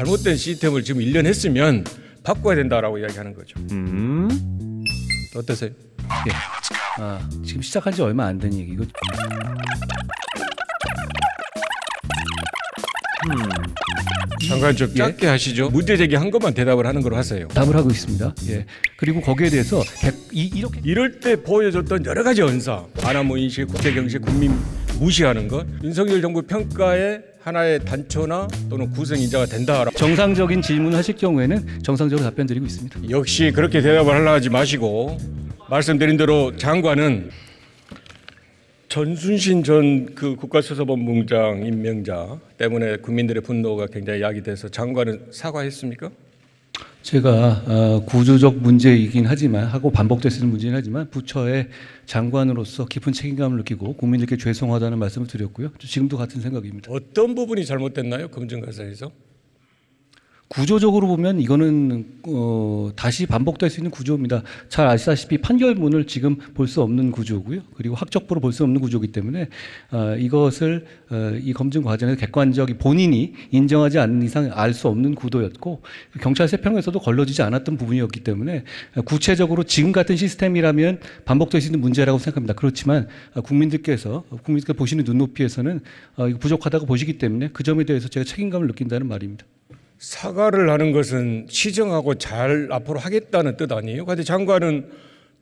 잘못된 시스템을 지금 1년 했으면 바꿔야 된다라고 이야기하는 거죠. 음. 어떠세요? 예. 아, 지금 시작한 지 얼마 안 된 얘기고. 음. 잠깐 좀 짧게 예. 하시죠. 문제 제기한 것만 대답을 하는 걸로 하세요. 답을 하고 있습니다. 예. 그리고 거기에 대해서 백- 이, 이렇게 이럴 때 보여줬던 여러 가지 언사, 바나무 인식, 국제 경제, 국민 무시하는 것 윤석열 정부 평가에 하나의 단초나 또는 구성 인자가 된다. 정상적인 질문 하실 경우에는 정상적으로 답변 드리고 있습니다. 역시 그렇게 대답을 하려 하지 마시고 말씀드린 대로 장관은 전순신 전 그 국가수사본부장 임명자 때문에 국민들의 분노가 굉장히 야기돼서 장관은 사과했습니까? 제가 어, 구조적 문제이긴 하지만 하고 반복되는 문제긴 하지만 부처의 장관으로서 깊은 책임감을 느끼고 국민들께 죄송하다는 말씀을 드렸고요. 지금도 같은 생각입니다. 어떤 부분이 잘못됐나요? 검증 과정에서? 구조적으로 보면 이거는 어, 다시 반복될 수 있는 구조입니다. 잘 아시다시피 판결문을 지금 볼 수 없는 구조고요. 그리고 학적부로 볼 수 없는 구조이기 때문에 어, 이것을 어, 이 검증 과정에서 객관적인 본인이 인정하지 않는 이상 알 수 없는 구도였고 경찰 세평에서도 걸러지지 않았던 부분이었기 때문에 아, 구체적으로 지금 같은 시스템이라면 반복될 수 있는 문제라고 생각합니다. 그렇지만 아, 국민들께서 국민들께서 보시는 눈높이에서는 어, 부족하다고 보시기 때문에 그 점에 대해서 제가 책임감을 느낀다는 말입니다. 사과를 하는 것은 시정하고 잘 앞으로 하겠다는 뜻 아니에요? 그런데 장관은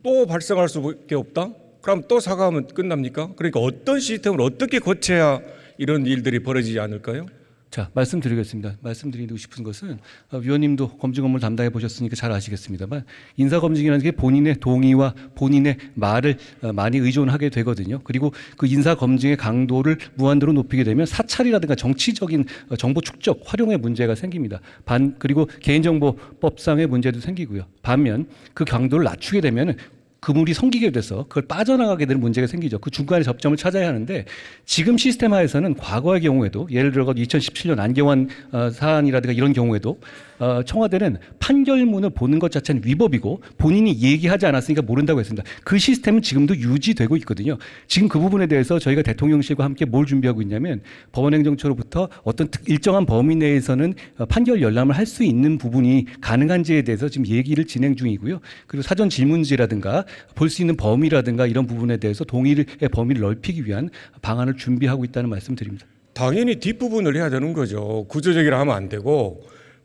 또 발생할 수밖에 없다? 그럼 또 사과하면 끝납니까? 그러니까 어떤 시스템을 어떻게 거쳐야 이런 일들이 벌어지지 않을까요? 자 말씀드리겠습니다. 말씀드리고 싶은 것은 어, 위원님도 검증 업무를 담당해 보셨으니까 잘 아시겠습니다만 인사 검증이라는 게 본인의 동의와 본인의 말을 어, 많이 의존하게 되거든요. 그리고 그 인사 검증의 강도를 무한대로 높이게 되면 사찰이라든가 정치적인 어, 정보 축적 활용의 문제가 생깁니다. 반 그리고 개인정보법상의 문제도 생기고요. 반면 그 강도를 낮추게 되면 그물이 성기게 돼서 그걸 빠져나가게 되는 문제가 생기죠. 그 중간에 접점을 찾아야 하는데 지금 시스템화에서는 과거의 경우에도 예를 들어 2017년 안경환 어, 사안이라든가 이런 경우에도 어, 청와대는 판결문을 보는 것 자체는 위법이고 본인이 얘기하지 않았으니까 모른다고 했습니다. 그 시스템은 지금도 유지되고 있거든요. 지금 그 부분에 대해서 저희가 대통령실과 함께 뭘 준비하고 있냐면 법원행정처로부터 어떤 일정한 범위 내에서는 어, 판결 열람을 할 수 있는 부분이 가능한지에 대해서 지금 얘기를 진행 중이고요. 그리고 사전 질문지라든가 볼수 있는 범위라든가 이런 부분에 대해서 동의의 예, 범위를 넓히기 위한 방안을 준비하고 있다는 말씀 드립니다. 당연히 뒷부분을 해야 되는 거죠. 구조적이라 하면 안 되고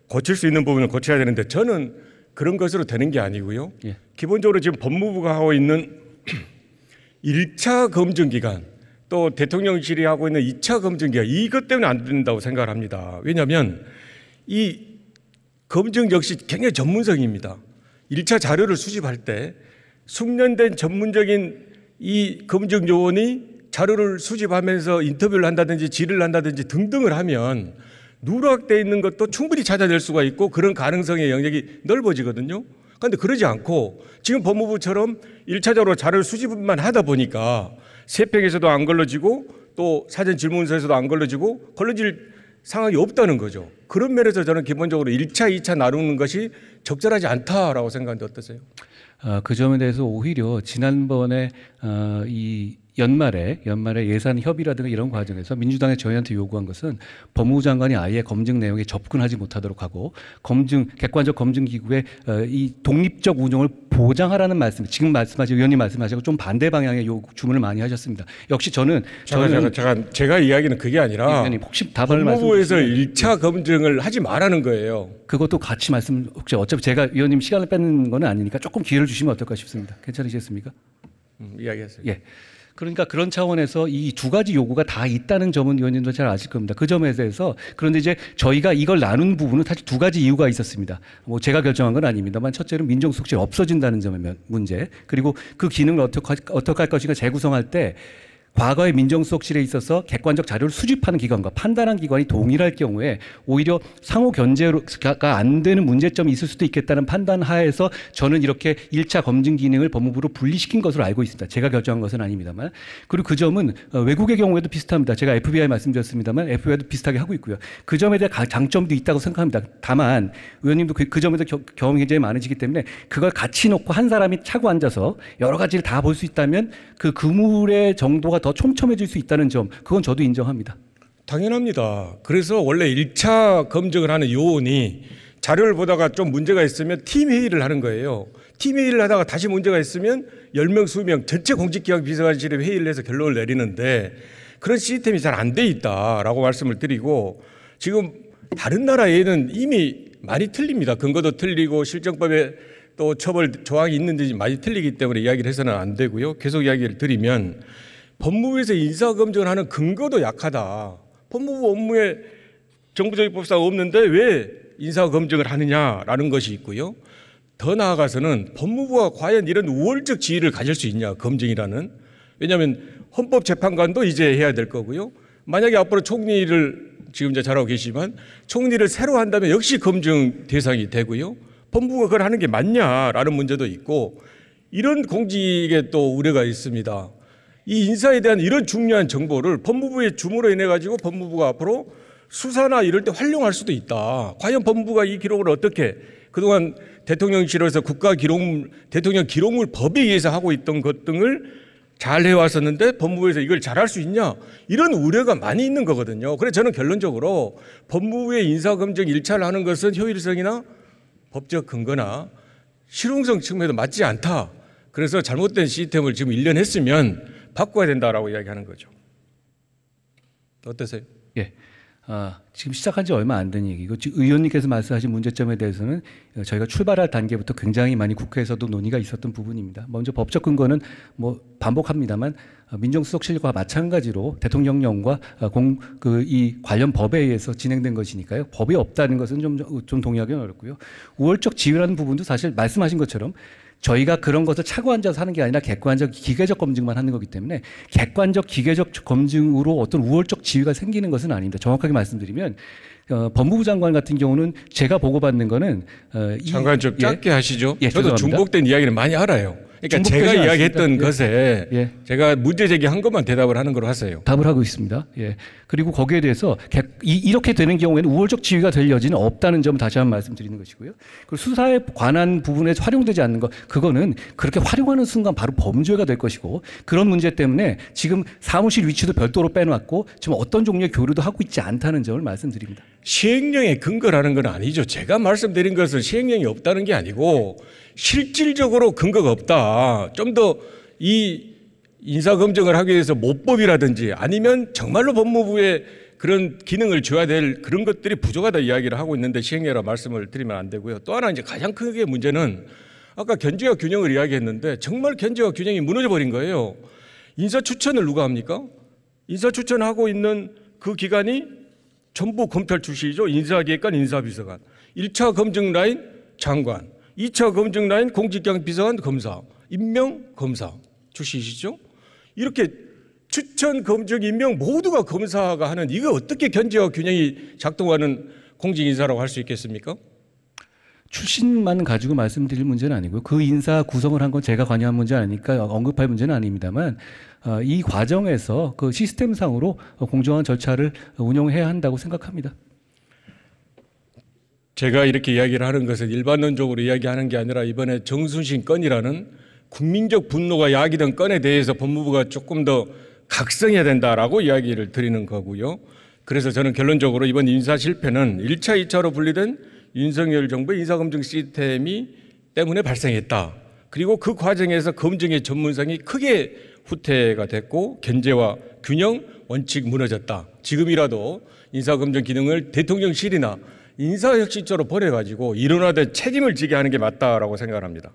고칠 수 있는 부분을 고쳐야 되는데 저는 그런 것으로 되는 게 아니고요. 예. 기본적으로 지금 법무부가 하고 있는 1차 검증 기간 또 대통령실이 하고 있는 2차 검증 기간 이것 때문에 안 된다고 생각을 합니다. 왜냐하면 이 검증 역시 굉장히 전문성입니다. 1차 자료를 수집할 때 숙련된 전문적인 이 검증 요원이 자료를 수집하면서 인터뷰를 한다든지 질을 한다든지 등등을 하면 누락되어 있는 것도 충분히 찾아낼 수가 있고 그런 가능성의 영역이 넓어지거든요. 그런데 그러지 않고 지금 법무부처럼 일차적으로 자료 수집만 하다 보니까 세평에서도 안 걸러지고 또 사전 질문서에서도 안 걸러지고 걸러질 상황이 없다는 거죠. 그런 면에서 저는 기본적으로 일차이차 나누는 것이 적절하지 않다라고 생각하는데 어떠세요? 어, 그 점에 대해서 오히려 지난번에 어, 이 연말에 연말에 예산 협의라든가 이런 과정에서 민주당이 저희한테 요구한 것은 법무부 장관이 아예 검증 내용에 접근하지 못하도록 하고 검증 객관적 검증 기구의 어, 이 독립적 운영을 보장하라는 말씀 지금 말씀하신 의원님 말씀하시고 좀 반대 방향의 요 주문을 많이 하셨습니다. 역시 저는 잠깐, 저는 잠깐, 잠깐 제가 이야기는 그게 아니라 예, 의원님 혹시 답을 법무부에서 1차 예. 검증을 하지 말라는 거예요. 그것도 같이 말씀 혹시 어차피 제가 의원님 시간을 뺏는건 아니니까 조금 기회를 주시면 어떨까 싶습니다. 괜찮으시겠습니까? 음, 이야기하세요. 예. 그러니까 그런 차원에서 이 두 가지 요구가 다 있다는 점은 위원님도 잘 아실 겁니다. 그 점에 대해서 그런데 이제 저희가 이걸 나눈 부분은 사실 두 가지 이유가 있었습니다. 뭐 제가 결정한 건 아닙니다만 첫째는 민정수석실 없어진다는 점의 문제 그리고 그 기능을 어떻게 어떻게 할 것인가 재구성할 때 과거의 민정수석실에 있어서 객관적 자료를 수집하는 기관과 판단한 기관이 동일할 경우에 오히려 상호 견제가 안 되는 문제점이 있을 수도 있겠다는 판단 하에서 저는 이렇게 1차 검증 기능을 법무부로 분리시킨 것으로 알고 있습니다. 제가 결정한 것은 아닙니다만. 그리고 그 점은 어, 외국의 경우에도 비슷합니다. 제가 FBI 말씀드렸습니다만 FBI도 비슷하게 하고 있고요. 그 점에 대한 장점도 있다고 생각합니다. 다만 의원님도 그, 그 점에 대해 경험이 굉장히 많으시기 때문에 그걸 같이 놓고 한 사람이 차고 앉아서 여러 가지를 다 볼 수 있다면 그 그물의 정도가 더 더촘첨해질수 있다는 점 그건 저도 인정합니다. 당연합니다. 그래서 원래 1차 검증을 하는 요원이 자료를 보다가 좀 문제가 있으면 팀 회의를 하는 거예요. 팀 회의를 하다가 다시 문제가 있으면 10명, 수명 전체 공직기관 비서관실에 회의를 해서 결론을 내리는데 그런 시스템이 잘 안 돼 있다라고 말씀을 드리고 지금 다른 나라에는 이미 많이 틀립니다. 근거도 틀리고 실정법에 또 처벌 조항이 있는지 많이 틀리기 때문에 이야기를 해서는 안 되고요. 계속 이야기를 드리면 법무부에서 인사검증을 하는 근거도 약하다. 법무부 업무에 정부조직 법사가 없는데 왜 인사검증을 하느냐라는 것이 있고요. 더 나아가서는 법무부가 과연 이런 우월적 지위를 가질 수 있냐, 검증이라는. 왜냐하면 헌법재판관도 이제 해야 될 거고요. 만약에 앞으로 총리를 지금 이제 잘하고 계시지만 총리를 새로 한다면 역시 검증 대상이 되고요. 법무부가 그걸 하는 게 맞냐라는 문제도 있고 이런 공직에 또 우려가 있습니다. 이 인사에 대한 이런 중요한 정보를 법무부의 줌으로 인해 가지고 법무부가 앞으로 수사나 이럴 때 활용할 수도 있다. 과연 법무부가 이 기록을 어떻게 그동안 대통령실에서 국가 기록 대통령 기록물 법에 의해서 하고 있던 것 등을 잘 해왔었는데 법무부에서 이걸 잘 할 수 있냐 이런 우려가 많이 있는 거거든요. 그래 저는 결론적으로 법무부의 인사검증 일차를 하는 것은 효율성이나 법적 근거나 실용성 측면에도 맞지 않다. 그래서 잘못된 시스템을 지금 1년 했으면 바꿔야 된다라고 이야기하는 거죠. 어떠세요? 예. 어, 지금 시작한 지 얼마 안 된 얘기고 지금 의원님께서 말씀하신 문제점에 대해서는 저희가 출발할 단계부터 굉장히 많이 국회에서도 논의가 있었던 부분입니다. 먼저 법적 근거는 뭐 반복합니다만 민정수석실과 마찬가지로 대통령령과 공 그 이 관련 법에 의해서 진행된 것이니까요. 법이 없다는 것은 좀 좀 동의하기는 어렵고요. 우월적 지위라는 부분도 사실 말씀하신 것처럼 저희가 그런 것을 차고 앉아서 하는 게 아니라 객관적 기계적 검증만 하는 거기 때문에 객관적 기계적 검증으로 어떤 우월적 지위가 생기는 것은 아닙니다. 정확하게 말씀드리면 어, 법무부 장관 같은 경우는 제가 보고받는 거는 어, 장관 좀 예. 짧게 하시죠. 예, 저도 죄송합니다. 중복된 이야기를 많이 알아요. 그러니까 제가 이야기했던 않습니다. 예. 것에 예. 제가 문제 제기한 것만 대답을 하는 걸로 하세요. 답을 하고 있습니다. 예. 그리고 거기에 대해서 이렇게 되는 경우에는 우월적 지위가 될 여지는 없다는 점 다시 한 번 말씀드리는 것이고요. 그리고 수사에 관한 부분에 활용되지 않는 것 그거는 그렇게 활용하는 순간 바로 범죄가 될 것이고 그런 문제 때문에 지금 사무실 위치도 별도로 빼놓았고 지금 어떤 종류의 교류도 하고 있지 않다는 점을 말씀드립니다. 시행령에 근거라는 건 아니죠. 제가 말씀드린 것은 시행령이 없다는 게 아니고 실질적으로 근거가 없다. 좀 더 이 인사검증을 하기 위해서 모법이라든지 아니면 정말로 법무부에 그런 기능을 줘야 될 그런 것들이 부족하다 이야기를 하고 있는데 시행령이라 말씀을 드리면 안 되고요. 또 하나 이제 가장 크게 문제는 아까 견제와 균형을 이야기했는데 정말 견제와 균형이 무너져 버린 거예요. 인사 추천을 누가 합니까? 인사 추천하고 있는 그 기관이 전부 검찰 출신이죠. 인사기획관, 인사비서관. 1차 검증 라인 장관, 2차 검증 라인 공직경 비서관 검사, 임명 검사 출신이시죠. 이렇게 추천 검증 임명 모두가 검사가 하는 이거 어떻게 견제와 균형이 작동하는 공직 인사라고 할 수 있겠습니까? 출신만 가지고 말씀드릴 문제는 아니고 요그 인사 구성을 한 건 제가 관여한 문제 아니니까 언급할 문제는 아닙니다만 어, 이 과정에서 그 시스템상으로 공정한 절차를 운영해야 한다고 생각합니다. 제가 이렇게 이야기를 하는 것은 일반론적으로 이야기하는 게 아니라 이번에 정순신 건이라는 국민적 분노가 야기된 건에 대해서 법무부가 조금 더 각성해야 된다라고 이야기를 드리는 거고요. 그래서 저는 결론적으로 이번 인사 실패는 1차, 2차로 분리된 윤석열 정부의 인사검증 시스템이 때문에 발생했다. 그리고 그 과정에서 검증의 전문성이 크게 후퇴가 됐고 견제와 균형 원칙 무너졌다. 지금이라도 인사검증 기능을 대통령실이나 인사혁신처로 버려가지고 일어나된 책임을 지게 하는 게 맞다라고 생각합니다.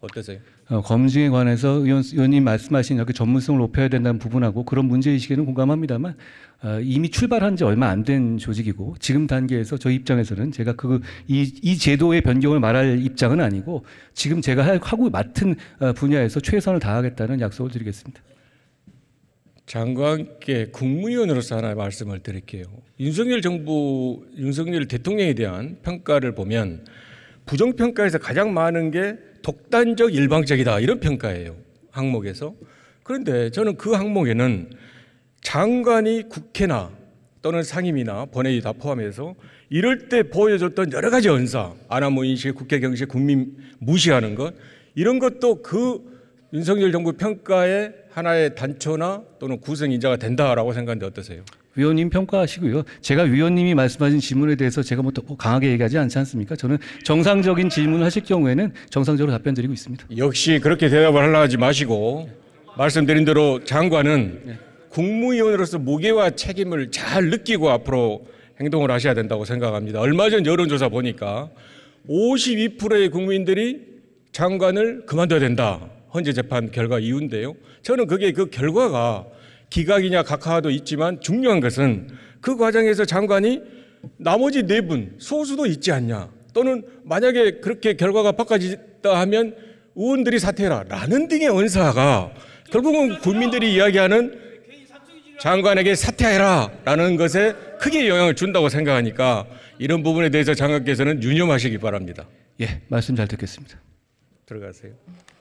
어떠세요? 어, 검증에 관해서 의원, 의원님 말씀하신 이렇게 전문성을 높여야 된다는 부분하고 그런 문제의식에는 공감합니다만 어, 이미 출발한 지 얼마 안 된 조직이고 지금 단계에서 저 입장에서는 제가 그이이 제도의 변경을 말할 입장은 아니고 지금 제가 하고 맡은 어, 분야에서 최선을 다하겠다는 약속을 드리겠습니다. 장관께 국무위원으로서 하나 말씀을 드릴게요. 윤석열 정부, 윤석열 대통령에 대한 평가를 보면 부정평가에서 가장 많은 게 독단적 일방적이다 이런 평가예요. 항목에서. 그런데 저는 그 항목에는 장관이 국회나 또는 상임이나 본회의 다 포함해서 이럴 때 보여줬던 여러 가지 언사, 아나무 인식, 국회 경식, 국민 무시하는 것 이런 것도 그 윤석열 정부 평가의 하나의 단초나 또는 구성 인자가 된다라고 생각하는데 어떠세요? 위원님 평가하시고요. 제가 위원님이 말씀하신 질문에 대해서 제가 뭐더 강하게 얘기하지 않지 않습니까? 저는 정상적인 질문 을 하실 경우에는 정상적으로 답변 드리고 있습니다. 역시 그렇게 대답을 하려 하지 마시고 말씀드린 대로 장관은 네. 국무위원으로서 무게와 책임을 잘 느끼고 앞으로 행동을 하셔야 된다고 생각합니다. 얼마 전 여론조사 보니까 52%의 국민들이 장관을 그만둬야 된다. 헌재 재판 결과 이유인데요. 저는 그게 그 결과가 기각이냐 각하도 있지만 중요한 것은 그 과정에서 장관이 나머지 네 분 소수도 있지 않냐 또는 만약에 그렇게 결과가 바꿔진다 하면 의원들이 사퇴해라 라는 등의 언사가 결국은 국민들이 이야기하는 장관에게 사퇴해라 라는 것에 크게 영향을 준다고 생각하니까 이런 부분에 대해서 장관께서는 유념하시기 바랍니다. 예, 말씀 잘 듣겠습니다. 들어가세요.